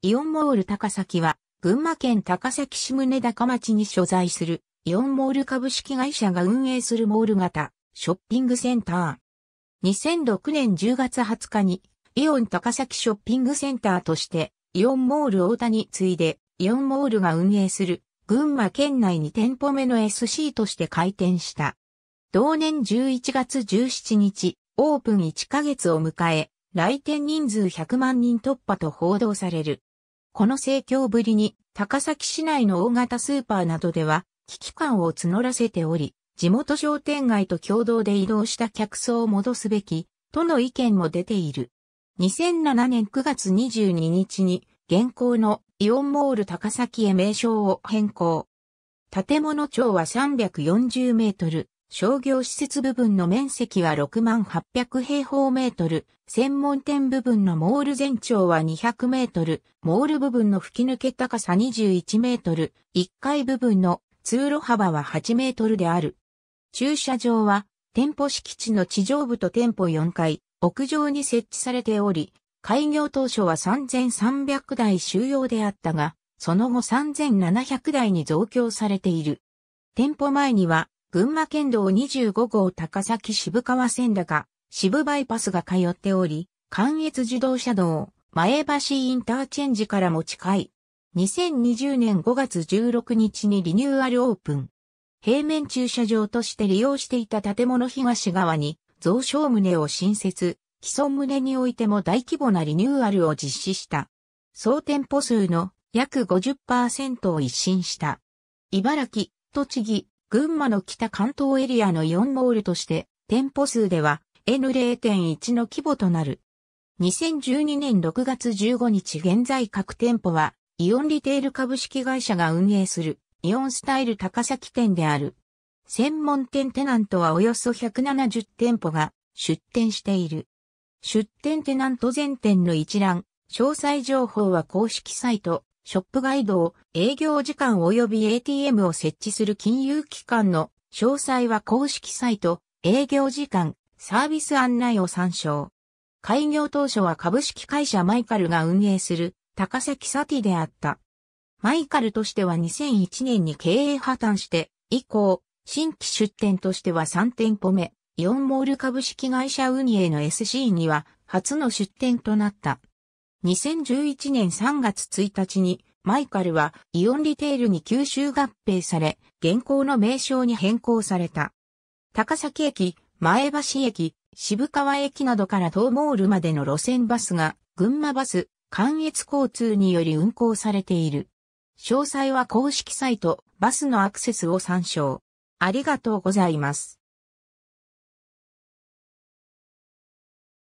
イオンモール高崎は、群馬県高崎市宗高町に所在する、イオンモール株式会社が運営するモール型、ショッピングセンター。2006年10月20日に、イオン高崎ショッピングセンターとして、イオンモール大田に次いで、イオンモールが運営する、群馬県内に店舗目の SC として開店した。同年11月17日、オープン1ヶ月を迎え、来店人数100万人突破と報道される。この盛況ぶりに高崎市内の大型スーパーなどでは危機感を募らせており、地元商店街と共同で移動した客層を戻すべき、との意見も出ている。2007年9月22日に現行のイオンモール高崎へ名称を変更。建物長は340メートル、商業施設部分の面積は6万800平方メートル、専門店部分のモール全長は200メートル、モール部分の吹き抜け高さ21メートル、1階部分の通路幅は8メートルである。駐車場は店舗敷地の地上部と店舗4階、屋上に設置されており、開業当初は3300台収容であったが、その後3700台に増強されている。店舗前には群馬県道25号高崎渋川線高、渋バイパスが通っており、関越自動車道、前橋インターチェンジからも近い。2020年5月16日にリニューアルオープン。平面駐車場として利用していた建物東側に、増床棟を新設、既存棟においても大規模なリニューアルを実施した。総店舗数の約50%を一新した。茨城、栃木、群馬の北関東エリアの4モールとして、店舗数では N0.1 の規模となる。2012年6月15日現在各店舗は、イオンリテール株式会社が運営する、イオンスタイル高崎店である。専門店テナントはおよそ170店舗が出店している。出店テナント全店の一覧、詳細情報は公式サイト、ショップガイドを、営業時間及び ATM を設置する金融機関の詳細は公式サイト、営業時間、サービス案内を参照。開業当初は株式会社マイカルが運営する高崎サティであった。マイカルとしては2001年に経営破綻して、以降、新規出店としては3店舗目、イオンモール株式会社運営の SC には初の出店となった。2011年3月1日に、マイカルはイオンリテールに吸収合併され、現行の名称に変更された。高崎駅、前橋駅、渋川駅などから東モールまでの路線バスが、群馬バス、関越交通により運行されている。詳細は公式サイト、バスのアクセスを参照。ありがとうございます。